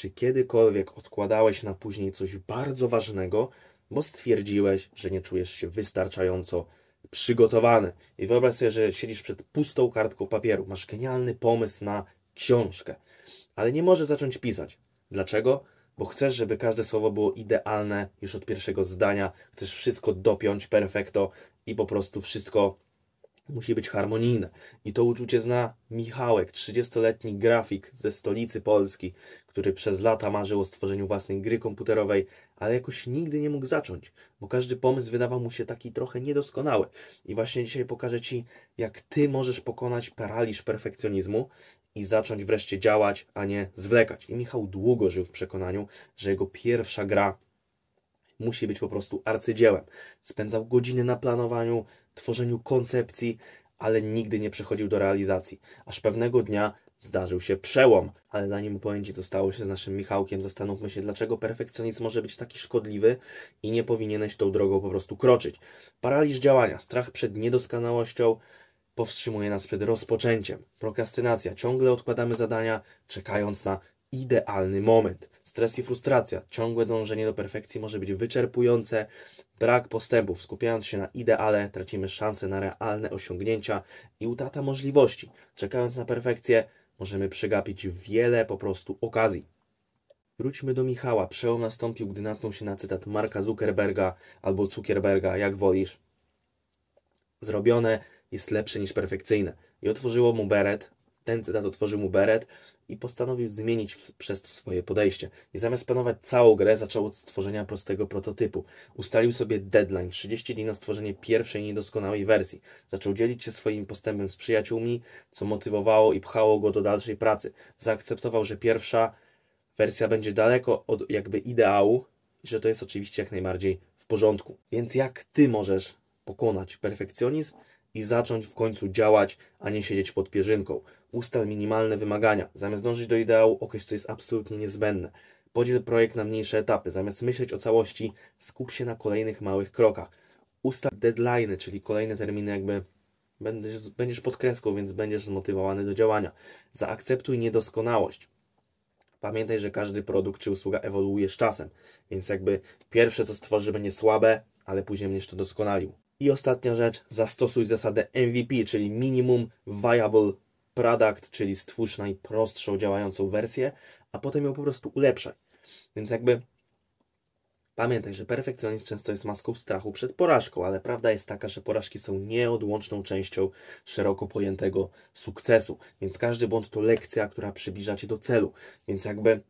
Czy kiedykolwiek odkładałeś na później coś bardzo ważnego, bo stwierdziłeś, że nie czujesz się wystarczająco przygotowany? I wyobraź sobie, że siedzisz przed pustą kartką papieru, masz genialny pomysł na książkę, ale nie możesz zacząć pisać. Dlaczego? Bo chcesz, żeby każde słowo było idealne już od pierwszego zdania, chcesz wszystko dopiąć perfekto i po prostu wszystko musi być harmonijne. I to uczucie zna Michałek, 30-letni grafik ze stolicy Polski, który przez lata marzył o stworzeniu własnej gry komputerowej, ale jakoś nigdy nie mógł zacząć, bo każdy pomysł wydawał mu się taki trochę niedoskonały. I właśnie dzisiaj pokażę Ci, jak Ty możesz pokonać paraliż perfekcjonizmu i zacząć wreszcie działać, a nie zwlekać. I Michał długo żył w przekonaniu, że jego pierwsza gra musi być po prostu arcydziełem. Spędzał godziny na planowaniu, tworzeniu koncepcji, ale nigdy nie przechodził do realizacji. Aż pewnego dnia zdarzył się przełom. Ale zanim upojęci to stało się z naszym Michałkiem, zastanówmy się, dlaczego perfekcjonizm może być taki szkodliwy i nie powinieneś tą drogą po prostu kroczyć. Paraliż działania, strach przed niedoskonałością powstrzymuje nas przed rozpoczęciem. Prokrastynacja, ciągle odkładamy zadania, czekając na idealny moment. Stres i frustracja, ciągłe dążenie do perfekcji może być wyczerpujące, brak postępów. Skupiając się na ideale, tracimy szansę na realne osiągnięcia i utrata możliwości. Czekając na perfekcję, możemy przegapić wiele po prostu okazji. Wróćmy do Michała. Przełom nastąpił, gdy natknął się na cytat Marka Zuckerberga albo Zuckerberga, jak wolisz. Zrobione jest lepsze niż perfekcyjne. I otworzyło mu beret, ten cytat otworzył mu beret i postanowił zmienić przez to swoje podejście. I zamiast planować całą grę, zaczął od stworzenia prostego prototypu. Ustalił sobie deadline 30 dni na stworzenie pierwszej niedoskonałej wersji. Zaczął dzielić się swoim postępem z przyjaciółmi, co motywowało i pchało go do dalszej pracy. Zaakceptował, że pierwsza wersja będzie daleko od jakby ideału i że to jest oczywiście jak najbardziej w porządku. Więc jak ty możesz pokonać perfekcjonizm? i zacząć w końcu działać, a nie siedzieć pod pierzynką. Ustal minimalne wymagania. Zamiast dążyć do ideału, określ co jest absolutnie niezbędne. Podziel projekt na mniejsze etapy. Zamiast myśleć o całości, skup się na kolejnych małych krokach. Ustal deadline, czyli kolejne terminy jakby będziesz, będziesz pod kreską, więc będziesz zmotywowany do działania. Zaakceptuj niedoskonałość. Pamiętaj, że każdy produkt czy usługa ewoluuje z czasem, więc jakby pierwsze co stworzy będzie słabe, ale później będziesz to doskonalił. I ostatnia rzecz, zastosuj zasadę MVP, czyli Minimum Viable Product, czyli stwórz najprostszą działającą wersję, a potem ją po prostu ulepszaj. Więc jakby pamiętaj, że perfekcjonizm często jest maską strachu przed porażką, ale prawda jest taka, że porażki są nieodłączną częścią szeroko pojętego sukcesu. Więc każdy błąd to lekcja, która przybliża cię do celu. Więc jakby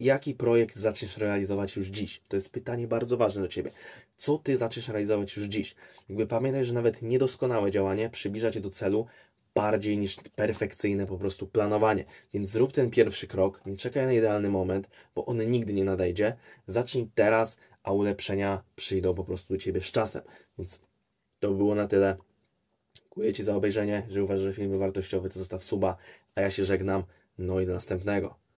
Jaki projekt zaczniesz realizować już dziś? To jest pytanie bardzo ważne do Ciebie. Co Ty zaczniesz realizować już dziś? Jakby pamiętaj, że nawet niedoskonałe działanie przybliża Cię do celu bardziej niż perfekcyjne po prostu planowanie. Więc zrób ten pierwszy krok, nie czekaj na idealny moment, bo on nigdy nie nadejdzie. Zacznij teraz, a ulepszenia przyjdą po prostu do Ciebie z czasem. Więc to było na tyle. Dziękuję Ci za obejrzenie. że uważasz, że film był wartościowy, to zostaw suba, a ja się żegnam. No i do następnego.